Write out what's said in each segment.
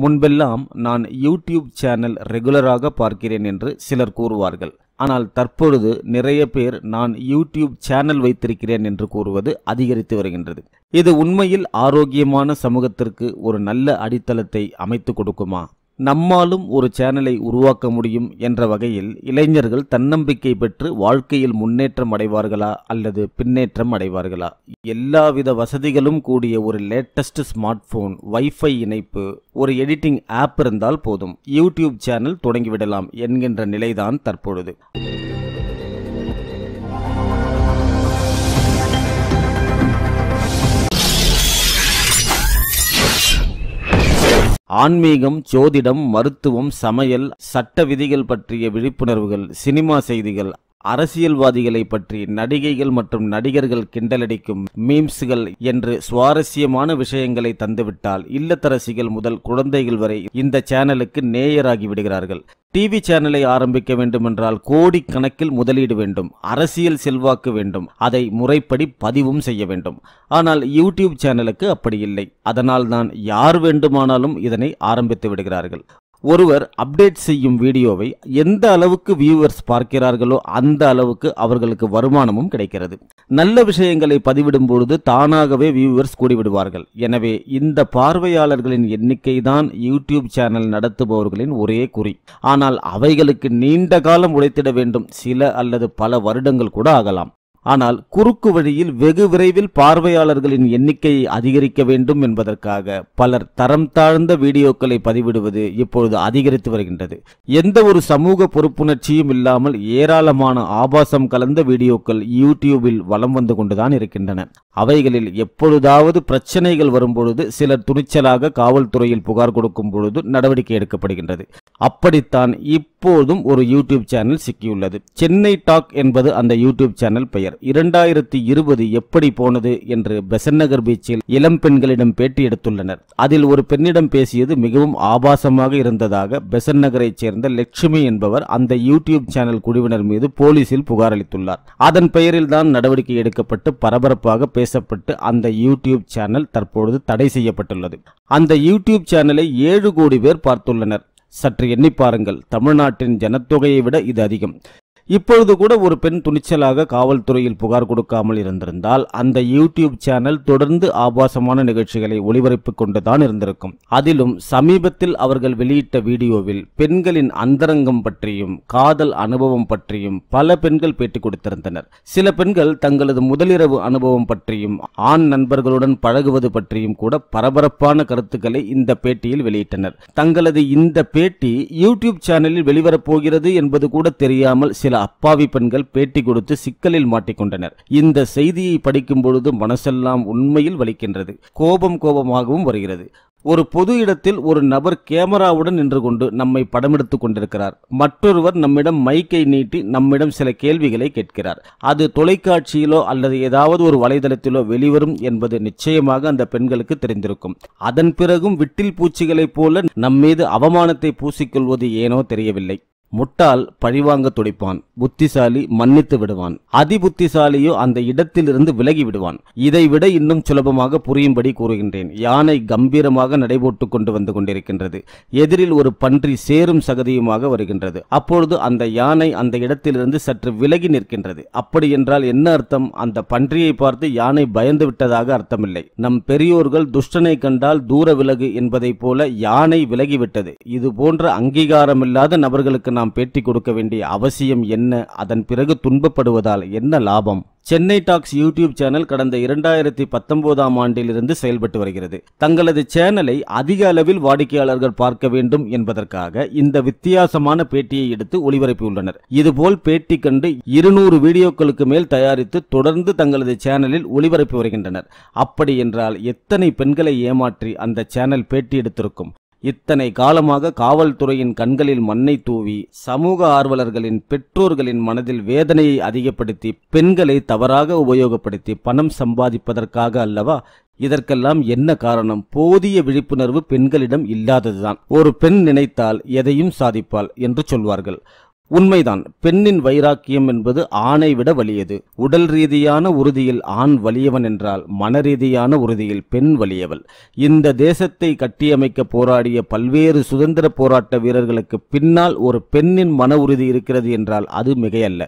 முன்பெல்லாம் நான் YouTube channel ரெகுலராக பார்க்கிறேன் என்று சிலர் கூறுவார்கள் ஆனால் தற்பொழுது நிறைய பேர் நான் யூடியூப் சேனல் வைத்திருக்கிறேன் என்று கூறுவது அதிகரித்து வருகின்றது இது உண்மையில் ஆரோக்கியமான சமூகத்திற்கு ஒரு நல்ல அடித்தளத்தை அமைத்து கொடுக்குமா நம்மாலும் ஒரு சேனலை உருவாக்க முடியும் என்ற வகையில் இளைஞர்கள் தன்னம்பிக்கை பெற்று வாழ்க்கையில் முன்னேற்றம் அடைவார்களா அல்லது பின்னேற்றம் அடைவார்களா எல்லாவித வசதிகளும் கூடிய ஒரு லேட்டஸ்ட் ஸ்மார்ட் போன் வைஃபை இணைப்பு ஒரு எடிட்டிங் ஆப் இருந்தால் போதும் யூடியூப் சேனல் தொடங்கிவிடலாம் என்கின்ற நிலைதான் தற்பொழுது ஆன்மீகம் ஜோதிடம் மருத்துவம் சமையல் சட்ட விதிகள் பற்றிய விழிப்புணர்வுகள் சினிமா செய்திகள் அரசியல்வாதிகளை பற்றி நடிகைகள் மற்றும் நடிகர்கள் கிண்டலடிக்கும் மீம்ஸ்கள் என்று சுவாரஸ்யமான விஷயங்களை தந்துவிட்டால் இல்லத்தரசிகள் முதல் குழந்தைகள் வரை இந்த சேனலுக்கு நேயராகி விடுகிறார்கள் டிவி சேனலை ஆரம்பிக்க வேண்டுமென்றால் கோடிக்கணக்கில் முதலீடு வேண்டும் அரசியல் செல்வாக்கு வேண்டும் அதை முறைப்படி பதிவும் செய்ய வேண்டும் ஆனால் யூடியூப் சேனலுக்கு அப்படி இல்லை அதனால் தான் யார் வேண்டுமானாலும் இதனை ஆரம்பித்து விடுகிறார்கள் ஒருவர் அப்டேட் செய்யும் வீடியோவை எந்த அளவுக்கு வியூவர்ஸ் பார்க்கிறார்களோ அந்த அளவுக்கு அவர்களுக்கு வருமானமும் கிடைக்கிறது நல்ல விஷயங்களை பதிவிடும் பொழுது தானாகவே வியூவர்ஸ் கூடிவிடுவார்கள் எனவே இந்த பார்வையாளர்களின் எண்ணிக்கை தான் யூடியூப் சேனல் நடத்துபவர்களின் ஒரே குறி ஆனால் அவைகளுக்கு நீண்ட காலம் உழைத்திட வேண்டும் சில அல்லது பல வருடங்கள் கூட ஆகலாம் ஆனால் குறுக்கு வழியில் வெகு விரைவில் பார்வையாளர்களின் எண்ணிக்கையை அதிகரிக்க வேண்டும் என்பதற்காக பலர் தரம் தாழ்ந்த வீடியோக்களை பதிவிடுவது இப்பொழுது அதிகரித்து வருகின்றது எந்த ஒரு சமூக பொறுப்புணர்ச்சியும் இல்லாமல் ஏராளமான ஆபாசம் கலந்த வீடியோக்கள் யூடியூபில் வலம் வந்து கொண்டுதான் இருக்கின்றன அவைகளில் எப்பொழுதாவது பிரச்சனைகள் வரும்பொழுது சிலர் துணிச்சலாக காவல்துறையில் புகார் கொடுக்கும் பொழுது நடவடிக்கை எடுக்கப்படுகின்றது அப்படித்தான் இப்போதும் ஒரு யூடியூப் சேனல் சிக்கியுள்ளது சென்னை டாக் என்பது அந்த யூடியூப் சேனல் பெயர் இரண்டாயிரத்தி இருபது எப்படி போனது என்று பெசன் நகர் பீச்சில் இளம் பெண்களிடம் பேட்டி எடுத்துள்ளனர் அதில் ஒரு பெண்ணிடம் பேசியது மிகவும் ஆபாசமாக இருந்ததாக பெசன் நகரைச் சேர்ந்த லட்சுமி என்பவர் அந்த யூடியூப் சேனல் குழுவினர் மீது போலீசில் புகார் அளித்துள்ளார் அதன் பெயரில் தான் நடவடிக்கை எடுக்கப்பட்டு பரபரப்பாக பேசப்பட்டு அந்த யூடியூப் சேனல் தற்பொழுது தடை செய்யப்பட்டுள்ளது அந்த யூடியூப் சேனலை ஏழு கோடி பேர் பார்த்துள்ளனர் சற்று எண்ணி பாருங்கள் தமிழ்நாட்டின் ஜனத்தொகையை விட இது அதிகம் இப்பொழுது கூட ஒரு பெண் துணிச்சலாக காவல்துறையில் புகார் கொடுக்காமல் இருந்திருந்தால் அந்த யூடியூப் சேனல் தொடர்ந்து ஆபாசமான நிகழ்ச்சிகளை ஒளிபரப்பு கொண்டுதான் இருந்திருக்கும் அதிலும் சமீபத்தில் அவர்கள் வெளியிட்ட வீடியோவில் பெண்களின் அந்தரங்கம் பற்றியும் காதல் அனுபவம் பற்றியும் பல பெண்கள் பேட்டி கொடுத்திருந்தனர் சில பெண்கள் தங்களது முதலிரவு அனுபவம் பற்றியும் ஆண் நண்பர்களுடன் பழகுவது பற்றியும் கூட பரபரப்பான கருத்துக்களை இந்த பேட்டியில் வெளியிட்டனர் தங்களது இந்த பேட்டி யூடியூப் சேனலில் வெளிவரப்போகிறது என்பது கூட தெரியாமல் சில அப்பாவி பெண்கள் பேட்டி கொடுத்து சிக்கலில் மாட்டிக்கொண்டனர் இந்த செய்தியை படிக்கும் பொழுது மனசெல்லாம் உண்மையில் வலிக்கின்றது கோபம் கோபமாகவும் வருகிறது ஒரு பொது இடத்தில் ஒரு நபர் கேமராவுடன் நின்று கொண்டு நம்மை படமெடுத்துக் கொண்டிருக்கிறார் மற்றொருவர் நம்மிடம் மைக்கை நீட்டி நம்மிடம் சில கேள்விகளை கேட்கிறார் அது தொலைக்காட்சியிலோ அல்லது ஏதாவது ஒரு வலைதளத்திலோ வெளிவரும் என்பது நிச்சயமாக அந்த பெண்களுக்கு தெரிந்திருக்கும் அதன் பிறகும் விட்டில் பூச்சிகளைப் போல நம்மீது அவமானத்தை பூசிக்கொள்வது ஏனோ தெரியவில்லை முட்டாள் பழிவாங்க துடிப்பான் புத்திசாலி மன்னித்து விடுவான் அதி புத்திசாலியோ அந்த இடத்திலிருந்து விலகி விடுவான் இதைவிட இன்னும் சுலபமாக புரியும்படி கூறுகின்றேன் யானை கம்பீரமாக நடைபோட்டு கொண்டு வந்து கொண்டிருக்கின்றது எதிரில் ஒரு பன்றி சேரும் சகதியுமாக வருகின்றது அப்பொழுது அந்த யானை அந்த இடத்திலிருந்து சற்று விலகி நிற்கின்றது அப்படி என்றால் என்ன அர்த்தம் அந்த பன்றியை பார்த்து யானை பயந்து விட்டதாக அர்த்தமில்லை நம் பெரியோர்கள் துஷ்டனை கண்டால் தூர விலகு என்பதைப் போல யானை விலகிவிட்டது இது போன்ற அங்கீகாரமில்லாத நபர்களுக்கு நாம் பேட்டி கொடுக்க வேண்டிய அவசியம் என்ன அதன் பிறகு துன்பப்படுவதால் என்ன லாபம் சென்னை டாக்ஸ் யூடியூப் சேனல் கடந்த இரண்டாயிரத்தி பத்தொன்பதாம் ஆண்டிலிருந்து செயல்பட்டு வருகிறது தங்களது சேனலை அதிக அளவில் வாடிக்கையாளர்கள் பார்க்க வேண்டும் என்பதற்காக இந்த வித்தியாசமான பேட்டியை எடுத்து ஒளிபரப்பியுள்ளனர் இதுபோல் பேட்டி கண்டு இருநூறு வீடியோக்களுக்கு மேல் தயாரித்து தொடர்ந்து தங்களது சேனலில் ஒளிபரப்பி வருகின்றனர் அப்படி என்றால் எத்தனை பெண்களை ஏமாற்றி அந்த சேனல் பேட்டி எடுத்திருக்கும் இத்தனை காலமாக காவல்துறையின் கண்களில் மண்ணை தூவி சமூக ஆர்வலர்களின் பெற்றோர்களின் மனதில் வேதனையை அதிகப்படுத்தி பெண்களை தவறாக உபயோகப்படுத்தி பணம் சம்பாதிப்பதற்காக அல்லவா இதற்கெல்லாம் என்ன காரணம் போதிய விழிப்புணர்வு பெண்களிடம் இல்லாததுதான் ஒரு பெண் நினைத்தால் எதையும் சாதிப்பாள் என்று சொல்வார்கள் உண்மைதான் பெண்ணின் வைராக்கியம் என்பது ஆணை விட வலியது உடல் ரீதியான உறுதியில் ஆண் வலியவன் என்றால் மன ரீதியான உறுதியில் பெண் வலியவள் இந்த தேசத்தை கட்டியமைக்க போராடிய பல்வேறு சுதந்திர போராட்ட வீரர்களுக்கு பின்னால் ஒரு பெண்ணின் மன உறுதி இருக்கிறது என்றால் அது மிகையல்ல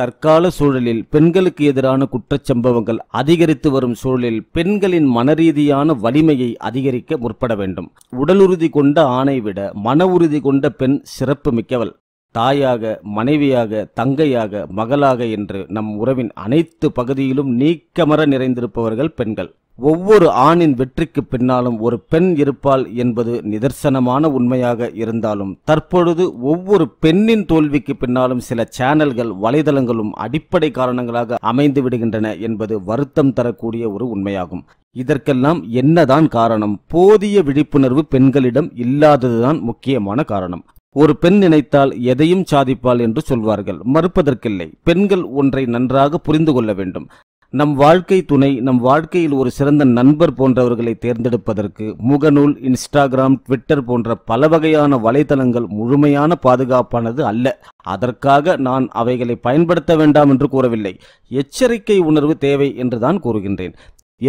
தற்கால சூழலில் பெண்களுக்கு எதிரான குற்றச்சம்பவங்கள் அதிகரித்து வரும் சூழலில் பெண்களின் மனரீதியான வலிமையை அதிகரிக்க முற்பட வேண்டும் உடலுறுதி கொண்ட ஆணை விட மன உறுதி கொண்ட பெண் சிறப்பு மிக்கவள் தாயாக மனைவியாக தங்கையாக மகளாக என்று நம் உறவின் அனைத்து பகுதியிலும் நீக்கமர நிறைந்திருப்பவர்கள் பெண்கள் ஒவ்வொரு ஆணின் வெற்றிக்கு பின்னாலும் ஒரு பெண் இருப்பாள் என்பது நிதர்சனமான உண்மையாக இருந்தாலும் தற்பொழுது ஒவ்வொரு பெண்ணின் தோல்விக்கு பின்னாலும் சில சேனல்கள் வலைதளங்களும் அடிப்படை காரணங்களாக அமைந்து விடுகின்றன என்பது வருத்தம் தரக்கூடிய ஒரு உண்மையாகும் இதற்கெல்லாம் என்னதான் காரணம் போதிய விழிப்புணர்வு பெண்களிடம் இல்லாததுதான் முக்கியமான காரணம் ஒரு பெண் நினைத்தால் எதையும் சாதிப்பாள் என்று சொல்வார்கள் மறுப்பதற்கில்லை பெண்கள் ஒன்றை நன்றாக புரிந்து கொள்ள வேண்டும் நம் வாழ்க்கை துணை நம் வாழ்க்கையில் ஒரு சிறந்த நண்பர் போன்றவர்களை தேர்ந்தெடுப்பதற்கு முகநூல் இன்ஸ்டாகிராம் ட்விட்டர் போன்ற பல வகையான வலைதளங்கள் முழுமையான பாதுகாப்பானது அல்ல அதற்காக நான் அவைகளை பயன்படுத்த வேண்டாம் என்று கூறவில்லை எச்சரிக்கை உணர்வு தேவை என்றுதான் கூறுகின்றேன்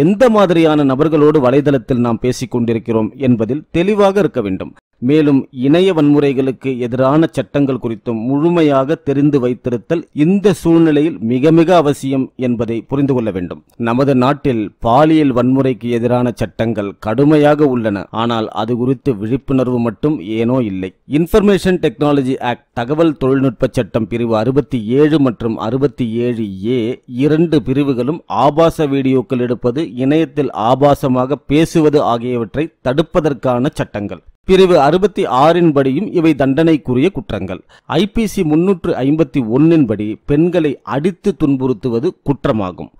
எந்த மாதிரியான நபர்களோடு வலைதளத்தில் நாம் பேசிக்கொண்டிருக்கிறோம் என்பதில் தெளிவாக இருக்க வேண்டும் மேலும் இணைய வன்முறைகளுக்கு எதிரான சட்டங்கள் குறித்தும் முழுமையாக தெரிந்து வைத்திருத்தல் இந்த சூழ்நிலையில் மிக மிக அவசியம் என்பதை புரிந்து கொள்ள வேண்டும் நமது நாட்டில் பாலியல் வன்முறைக்கு எதிரான சட்டங்கள் கடுமையாக உள்ளன ஆனால் அது குறித்து விழிப்புணர்வு மட்டும் ஏனோ இல்லை இன்ஃபர்மேஷன் டெக்னாலஜி ஆக்ட் தகவல் தொழில்நுட்ப சட்டம் பிரிவு அறுபத்தி ஏழு மற்றும் அறுபத்தி ஏழு ஏ இரண்டு பிரிவுகளும் ஆபாச வீடியோக்கள் எடுப்பது இணையத்தில் ஆபாசமாக பேசுவது ஆகியவற்றை தடுப்பதற்கான சட்டங்கள் பிரிவு அறுபத்தி ஆறின் படியும் இவை தண்டனைக்குரிய குற்றங்கள் ஐபிசி முன்னூற்று ஐம்பத்தி ஒன்னின் படி பெண்களை அடித்து துன்புறுத்துவது குற்றமாகும்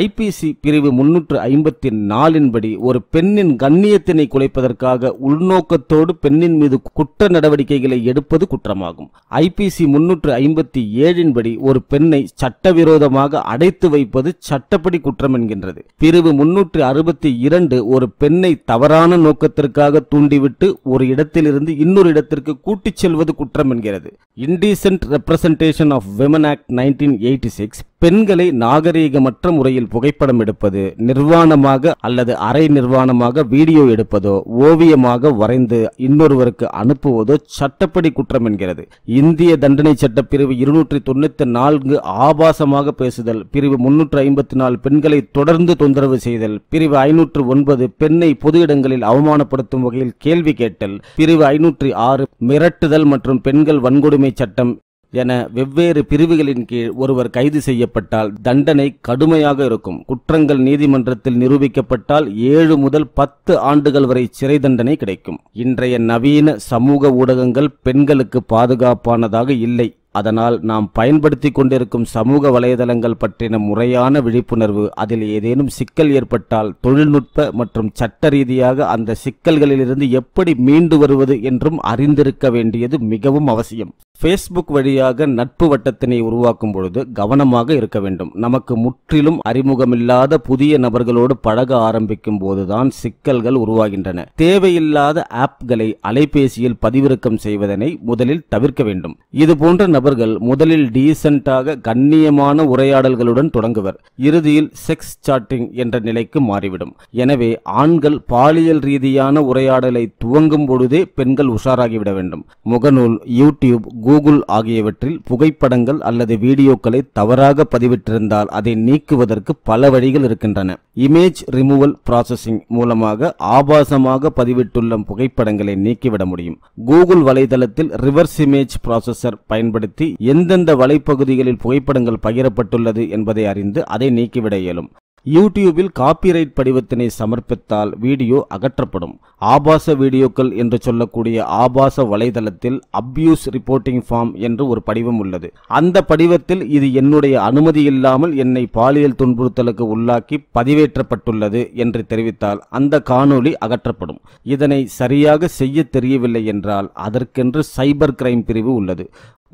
ஐபிசி பிரிவு முன்னூற்று ஐம்பத்தி நாலின்படி ஒரு பெண்ணின் கண்ணியத்தினை குலைப்பதற்காக உள்நோக்கத்தோடு பெண்ணின் மீது குற்ற நடவடிக்கைகளை எடுப்பது குற்றமாகும் ஐபிசி முன்னூற்று ஐம்பத்தி ஏழின்படி ஒரு பெண்ணை சட்டவிரோதமாக அடைத்து வைப்பது சட்டப்படி குற்றம் என்கின்றது பிரிவு முன்னூற்று அறுபத்தி இரண்டு ஒரு பெண்ணை தவறான நோக்கத்திற்காக தூண்டிவிட்டு ஒரு இடத்திலிருந்து இன்னொரு இடத்திற்கு கூட்டிச் செல்வது குற்றம் என்கிறது indecent representation of women act nineteen eighty six பெண்களை நாகரீகமற்ற முறையில் புகைப்படம் எடுப்பது நிர்வாணமாக அல்லது அரை நிர்வாணமாக வீடியோ எடுப்பதோ ஓவியமாக வரைந்து இன்னொருவருக்கு அனுப்புவதோ சட்டப்படி குற்றம் என்கிறது இந்திய தண்டனை சட்ட பிரிவு இருநூற்றி தொண்ணூத்தி நான்கு ஆபாசமாக பேசுதல் பிரிவு முன்னூற்று ஐம்பத்தி நாலு பெண்களை தொடர்ந்து தொந்தரவு செய்தல் பிரிவு ஐநூற்று ஒன்பது பெண்ணை பொது இடங்களில் அவமானப்படுத்தும் வகையில் கேள்வி கேட்டல் பிரிவு ஐநூற்றி ஆறு மிரட்டுதல் மற்றும் பெண்கள் வன்கொடுமை சட்டம் என வெவ்வேறு பிரிவுகளின் கீழ் ஒருவர் கைது செய்யப்பட்டால் தண்டனை கடுமையாக இருக்கும் குற்றங்கள் நீதிமன்றத்தில் நிரூபிக்கப்பட்டால் ஏழு முதல் பத்து ஆண்டுகள் வரை சிறை தண்டனை கிடைக்கும் இன்றைய நவீன சமூக ஊடகங்கள் பெண்களுக்கு பாதுகாப்பானதாக இல்லை அதனால் நாம் பயன்படுத்தி கொண்டிருக்கும் சமூக வலைதளங்கள் பற்றின முறையான விழிப்புணர்வு அதில் ஏதேனும் சிக்கல் ஏற்பட்டால் தொழில்நுட்ப மற்றும் சட்ட ரீதியாக அந்த சிக்கல்களிலிருந்து எப்படி மீண்டு வருவது என்றும் அறிந்திருக்க வேண்டியது மிகவும் அவசியம் ஃபேஸ்புக் வழியாக நட்பு வட்டத்தினை உருவாக்கும் பொழுது கவனமாக இருக்க வேண்டும் நமக்கு முற்றிலும் அறிமுகமில்லாத புதிய நபர்களோடு பழக ஆரம்பிக்கும் போதுதான் சிக்கல்கள் உருவாகின்றன தேவையில்லாத ஆப்களை அலைபேசியில் பதிவிறக்கம் செய்வதனை முதலில் தவிர்க்க வேண்டும் இது போன்ற நபர்கள் முதலில் டீசென்டாக கண்ணியமான உரையாடல்களுடன் தொடங்குவர் இறுதியில் செக்ஸ் சாட்டிங் என்ற நிலைக்கு மாறிவிடும் எனவே ஆண்கள் பாலியல் ரீதியான உரையாடலை துவங்கும் பொழுதே பெண்கள் உஷாராகிவிட வேண்டும் முகநூல் யூடியூப் கூகுள் ஆகியவற்றில் புகைப்படங்கள் அல்லது வீடியோக்களை தவறாக பதிவிட்டிருந்தால் அதை நீக்குவதற்கு பல வழிகள் இருக்கின்றன இமேஜ் ரிமூவல் ப்ராசஸிங் மூலமாக ஆபாசமாக பதிவிட்டுள்ள புகைப்படங்களை நீக்கிவிட முடியும் கூகுள் வலைதளத்தில் ரிவர்ஸ் இமேஜ் ப்ராசஸர் பயன்படுத்தி எந்தெந்த வலைப்பகுதிகளில் புகைப்படங்கள் பகிரப்பட்டுள்ளது என்பதை அறிந்து அதை நீக்கிவிட இயலும் யூடியூபில் காப்பிரைட் படிவத்தினை சமர்ப்பித்தால் வீடியோ அகற்றப்படும் ஆபாச வீடியோக்கள் என்று சொல்லக்கூடிய ஆபாச வலைதளத்தில் அப்யூஸ் ரிப்போர்ட்டிங் ஃபார்ம் என்று ஒரு படிவம் உள்ளது அந்த படிவத்தில் இது என்னுடைய அனுமதி இல்லாமல் என்னை பாலியல் துன்புறுத்தலுக்கு உள்ளாக்கி பதிவேற்றப்பட்டுள்ளது என்று தெரிவித்தால் அந்த காணொலி அகற்றப்படும் இதனை சரியாக செய்ய தெரியவில்லை என்றால் அதற்கென்று சைபர் கிரைம் பிரிவு உள்ளது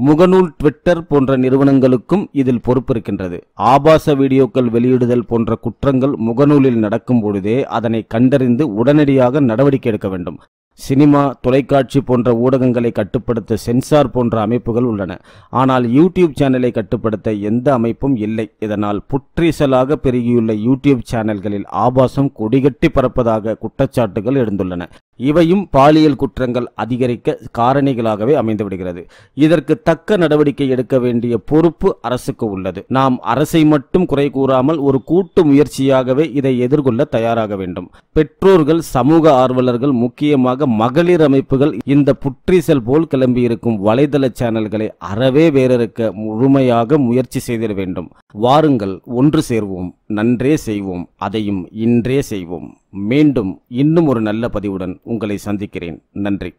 முகநூல் ட்விட்டர் போன்ற நிறுவனங்களுக்கும் இதில் பொறுப்பிருக்கின்றது ஆபாச வீடியோக்கள் வெளியிடுதல் போன்ற குற்றங்கள் முகநூலில் நடக்கும் பொழுதே அதனை கண்டறிந்து உடனடியாக நடவடிக்கை எடுக்க வேண்டும் சினிமா தொலைக்காட்சி போன்ற ஊடகங்களை கட்டுப்படுத்த சென்சார் போன்ற அமைப்புகள் உள்ளன ஆனால் யூடியூப் சேனலை கட்டுப்படுத்த எந்த அமைப்பும் இல்லை இதனால் புற்றீசலாக பெருகியுள்ள யூடியூப் சேனல்களில் ஆபாசம் கொடிகட்டி பறப்பதாக குற்றச்சாட்டுகள் எழுந்துள்ளன இவையும் பாலியல் குற்றங்கள் அதிகரிக்க காரணிகளாகவே அமைந்துவிடுகிறது இதற்கு தக்க நடவடிக்கை எடுக்க வேண்டிய பொறுப்பு அரசுக்கு உள்ளது நாம் அரசை மட்டும் குறை கூறாமல் ஒரு கூட்டு முயற்சியாகவே இதை எதிர்கொள்ள தயாராக வேண்டும் பெற்றோர்கள் சமூக ஆர்வலர்கள் முக்கியமாக மகளிர் அமைப்புகள் இந்த புற்றீசல் போல் கிளம்பியிருக்கும் வலைதள சேனல்களை அறவே வேறறுக்க முழுமையாக முயற்சி செய்திட வேண்டும் வாருங்கள் ஒன்று சேர்வோம் நன்றே செய்வோம் அதையும் இன்றே செய்வோம் மீண்டும் இன்னும் ஒரு நல்ல பதிவுடன் உங்களை சந்திக்கிறேன் நன்றி